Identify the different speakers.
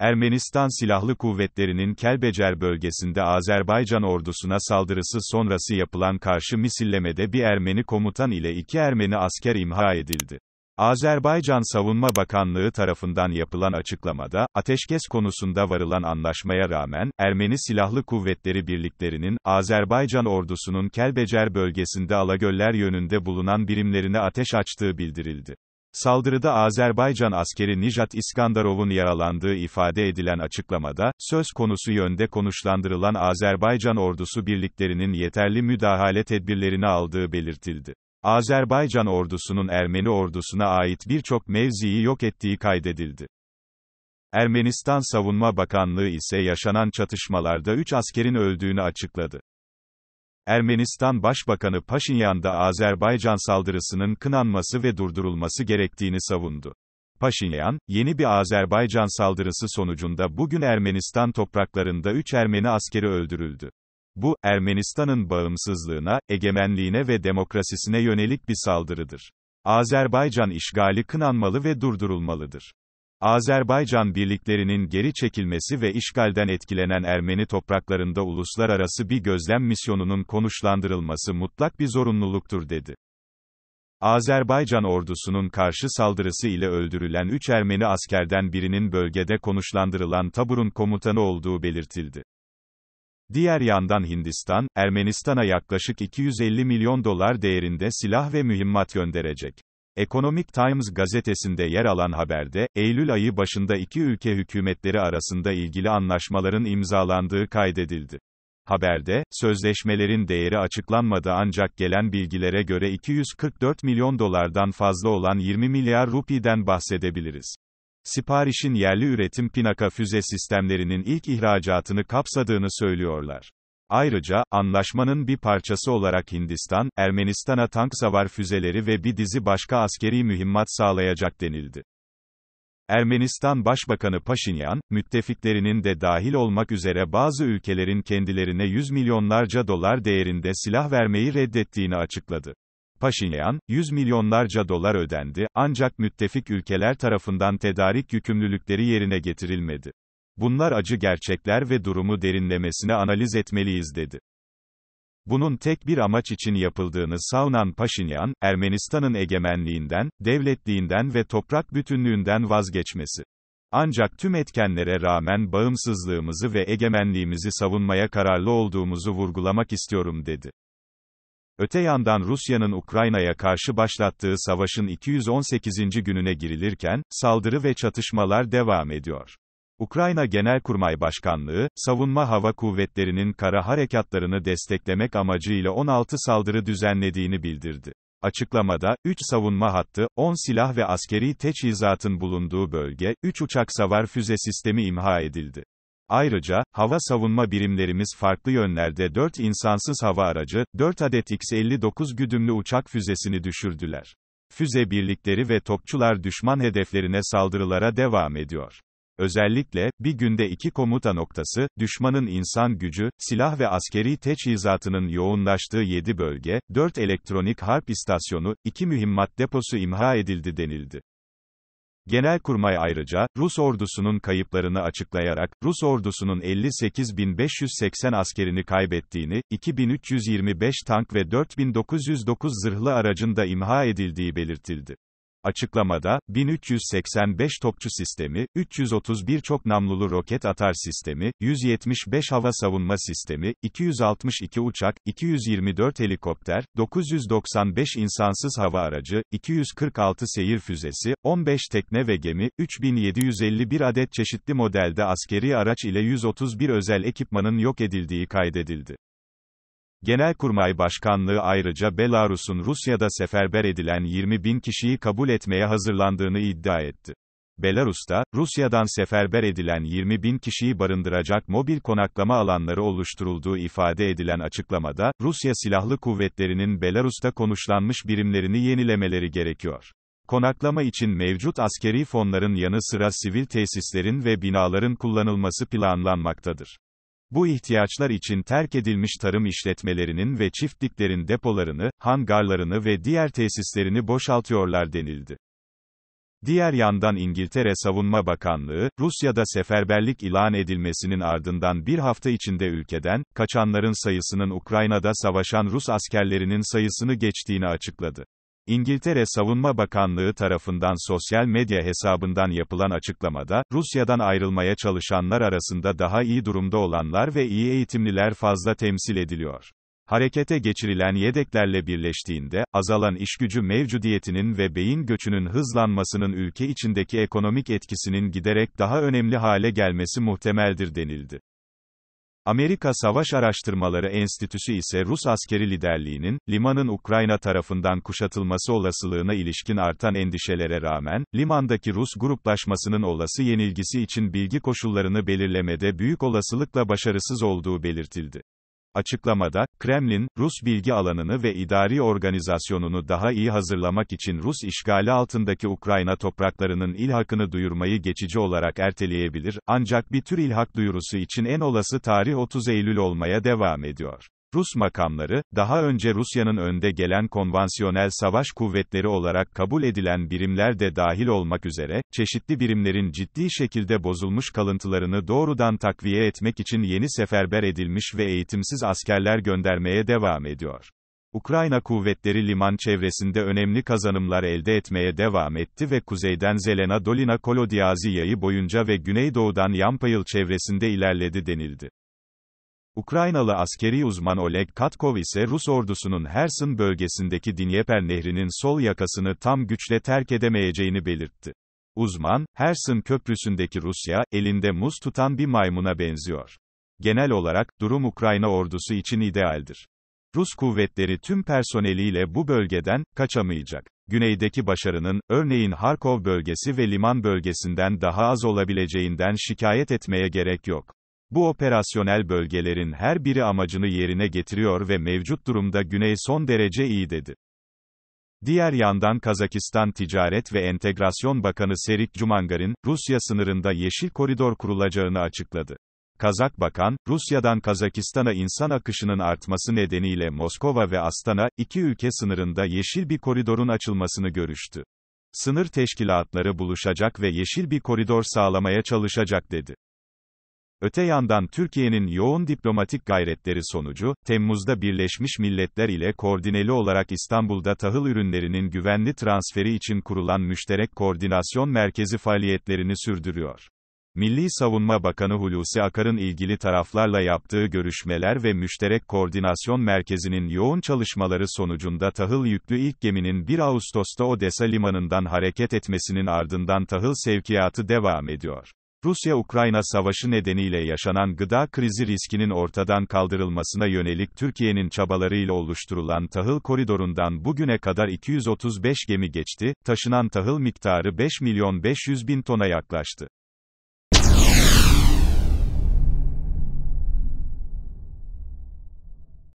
Speaker 1: Ermenistan Silahlı Kuvvetleri'nin Kelbecer bölgesinde Azerbaycan ordusuna saldırısı sonrası yapılan karşı misillemede bir Ermeni komutan ile iki Ermeni asker imha edildi. Azerbaycan Savunma Bakanlığı tarafından yapılan açıklamada, ateşkes konusunda varılan anlaşmaya rağmen, Ermeni Silahlı Kuvvetleri birliklerinin, Azerbaycan ordusunun Kelbecer bölgesinde Alagöller yönünde bulunan birimlerine ateş açtığı bildirildi. Saldırıda Azerbaycan askeri Nijat İskandarov'un yaralandığı ifade edilen açıklamada, söz konusu yönde konuşlandırılan Azerbaycan ordusu birliklerinin yeterli müdahale tedbirlerini aldığı belirtildi. Azerbaycan ordusunun Ermeni ordusuna ait birçok mevziyi yok ettiği kaydedildi. Ermenistan Savunma Bakanlığı ise yaşanan çatışmalarda 3 askerin öldüğünü açıkladı. Ermenistan Başbakanı Paşinyan'da Azerbaycan saldırısının kınanması ve durdurulması gerektiğini savundu. Paşinyan, yeni bir Azerbaycan saldırısı sonucunda bugün Ermenistan topraklarında 3 Ermeni askeri öldürüldü. Bu, Ermenistan'ın bağımsızlığına, egemenliğine ve demokrasisine yönelik bir saldırıdır. Azerbaycan işgali kınanmalı ve durdurulmalıdır. Azerbaycan birliklerinin geri çekilmesi ve işgalden etkilenen Ermeni topraklarında uluslararası bir gözlem misyonunun konuşlandırılması mutlak bir zorunluluktur dedi. Azerbaycan ordusunun karşı saldırısı ile öldürülen 3 Ermeni askerden birinin bölgede konuşlandırılan taburun komutanı olduğu belirtildi. Diğer yandan Hindistan, Ermenistan'a yaklaşık 250 milyon dolar değerinde silah ve mühimmat gönderecek. Economic Times gazetesinde yer alan haberde, Eylül ayı başında iki ülke hükümetleri arasında ilgili anlaşmaların imzalandığı kaydedildi. Haberde, sözleşmelerin değeri açıklanmadı ancak gelen bilgilere göre 244 milyon dolardan fazla olan 20 milyar rupiden bahsedebiliriz. Siparişin yerli üretim Pinaka füze sistemlerinin ilk ihracatını kapsadığını söylüyorlar. Ayrıca, anlaşmanın bir parçası olarak Hindistan, Ermenistan'a tank savar füzeleri ve bir dizi başka askeri mühimmat sağlayacak denildi. Ermenistan Başbakanı Paşinyan, müttefiklerinin de dahil olmak üzere bazı ülkelerin kendilerine 100 milyonlarca dolar değerinde silah vermeyi reddettiğini açıkladı. Paşinyan, 100 milyonlarca dolar ödendi, ancak müttefik ülkeler tarafından tedarik yükümlülükleri yerine getirilmedi. Bunlar acı gerçekler ve durumu derinlemesine analiz etmeliyiz dedi. Bunun tek bir amaç için yapıldığını savunan Paşinyan, Ermenistan'ın egemenliğinden, devletliğinden ve toprak bütünlüğünden vazgeçmesi. Ancak tüm etkenlere rağmen bağımsızlığımızı ve egemenliğimizi savunmaya kararlı olduğumuzu vurgulamak istiyorum dedi. Öte yandan Rusya'nın Ukrayna'ya karşı başlattığı savaşın 218. gününe girilirken, saldırı ve çatışmalar devam ediyor. Ukrayna Genelkurmay Başkanlığı, savunma hava kuvvetlerinin kara harekatlarını desteklemek amacıyla 16 saldırı düzenlediğini bildirdi. Açıklamada, 3 savunma hattı, 10 silah ve askeri teçhizatın bulunduğu bölge, 3 uçak savar füze sistemi imha edildi. Ayrıca, hava savunma birimlerimiz farklı yönlerde 4 insansız hava aracı, 4 adet X-59 güdümlü uçak füzesini düşürdüler. Füze birlikleri ve topçular düşman hedeflerine saldırılara devam ediyor. Özellikle, bir günde iki komuta noktası, düşmanın insan gücü, silah ve askeri teçhizatının yoğunlaştığı 7 bölge, 4 elektronik harp istasyonu, 2 mühimmat deposu imha edildi denildi. Genelkurmay ayrıca, Rus ordusunun kayıplarını açıklayarak, Rus ordusunun 58.580 askerini kaybettiğini, 2325 tank ve 4909 zırhlı aracın da imha edildiği belirtildi. Açıklamada, 1385 topçu sistemi, 331 çok namlulu roket atar sistemi, 175 hava savunma sistemi, 262 uçak, 224 helikopter, 995 insansız hava aracı, 246 seyir füzesi, 15 tekne ve gemi, 3751 adet çeşitli modelde askeri araç ile 131 özel ekipmanın yok edildiği kaydedildi. Genelkurmay Başkanlığı ayrıca Belarus'un Rusya'da seferber edilen 20 bin kişiyi kabul etmeye hazırlandığını iddia etti. Belarus'ta, Rusya'dan seferber edilen 20 bin kişiyi barındıracak mobil konaklama alanları oluşturulduğu ifade edilen açıklamada, Rusya Silahlı Kuvvetleri'nin Belarus'ta konuşlanmış birimlerini yenilemeleri gerekiyor. Konaklama için mevcut askeri fonların yanı sıra sivil tesislerin ve binaların kullanılması planlanmaktadır. Bu ihtiyaçlar için terk edilmiş tarım işletmelerinin ve çiftliklerin depolarını, hangarlarını ve diğer tesislerini boşaltıyorlar denildi. Diğer yandan İngiltere Savunma Bakanlığı, Rusya'da seferberlik ilan edilmesinin ardından bir hafta içinde ülkeden, kaçanların sayısının Ukrayna'da savaşan Rus askerlerinin sayısını geçtiğini açıkladı. İngiltere Savunma Bakanlığı tarafından sosyal medya hesabından yapılan açıklamada, Rusya'dan ayrılmaya çalışanlar arasında daha iyi durumda olanlar ve iyi eğitimliler fazla temsil ediliyor. Harekete geçirilen yedeklerle birleştiğinde, azalan işgücü mevcudiyetinin ve beyin göçünün hızlanmasının ülke içindeki ekonomik etkisinin giderek daha önemli hale gelmesi muhtemeldir denildi. Amerika Savaş Araştırmaları Enstitüsü ise Rus askeri liderliğinin, limanın Ukrayna tarafından kuşatılması olasılığına ilişkin artan endişelere rağmen, limandaki Rus gruplaşmasının olası yenilgisi için bilgi koşullarını belirlemede büyük olasılıkla başarısız olduğu belirtildi. Açıklamada, Kremlin, Rus bilgi alanını ve idari organizasyonunu daha iyi hazırlamak için Rus işgali altındaki Ukrayna topraklarının ilhakını duyurmayı geçici olarak erteleyebilir, ancak bir tür ilhak duyurusu için en olası tarih 30 Eylül olmaya devam ediyor. Rus makamları, daha önce Rusya'nın önde gelen konvansiyonel savaş kuvvetleri olarak kabul edilen birimler de dahil olmak üzere, çeşitli birimlerin ciddi şekilde bozulmuş kalıntılarını doğrudan takviye etmek için yeni seferber edilmiş ve eğitimsiz askerler göndermeye devam ediyor. Ukrayna kuvvetleri liman çevresinde önemli kazanımlar elde etmeye devam etti ve kuzeyden Zelena Dolina Kolodiyaziya'yı boyunca ve güneydoğudan Yampayıl çevresinde ilerledi denildi. Ukraynalı askeri uzman Oleg Katkov ise Rus ordusunun Herson bölgesindeki Dnieper Nehri'nin sol yakasını tam güçle terk edemeyeceğini belirtti. Uzman, Herson Köprüsü'ndeki Rusya, elinde muz tutan bir maymuna benziyor. Genel olarak, durum Ukrayna ordusu için idealdir. Rus kuvvetleri tüm personeliyle bu bölgeden kaçamayacak. Güneydeki başarının, örneğin Harkov bölgesi ve liman bölgesinden daha az olabileceğinden şikayet etmeye gerek yok. Bu operasyonel bölgelerin her biri amacını yerine getiriyor ve mevcut durumda Güney son derece iyi dedi. Diğer yandan Kazakistan Ticaret ve Entegrasyon Bakanı Serik Cumangar'ın, Rusya sınırında Yeşil Koridor kurulacağını açıkladı. Kazak Bakan, Rusya'dan Kazakistan'a insan akışının artması nedeniyle Moskova ve Astana, iki ülke sınırında yeşil bir koridorun açılmasını görüştü. Sınır teşkilatları buluşacak ve yeşil bir koridor sağlamaya çalışacak dedi. Öte yandan Türkiye'nin yoğun diplomatik gayretleri sonucu, Temmuz'da Birleşmiş Milletler ile koordineli olarak İstanbul'da tahıl ürünlerinin güvenli transferi için kurulan Müşterek Koordinasyon Merkezi faaliyetlerini sürdürüyor. Milli Savunma Bakanı Hulusi Akar'ın ilgili taraflarla yaptığı görüşmeler ve Müşterek Koordinasyon Merkezi'nin yoğun çalışmaları sonucunda tahıl yüklü ilk geminin 1 Ağustos'ta Odessa limanından hareket etmesinin ardından tahıl sevkiyatı devam ediyor. Rusya-Ukrayna savaşı nedeniyle yaşanan gıda krizi riskinin ortadan kaldırılmasına yönelik Türkiye'nin çabalarıyla oluşturulan tahıl koridorundan bugüne kadar 235 gemi geçti, taşınan tahıl miktarı 5 milyon 500 bin tona yaklaştı.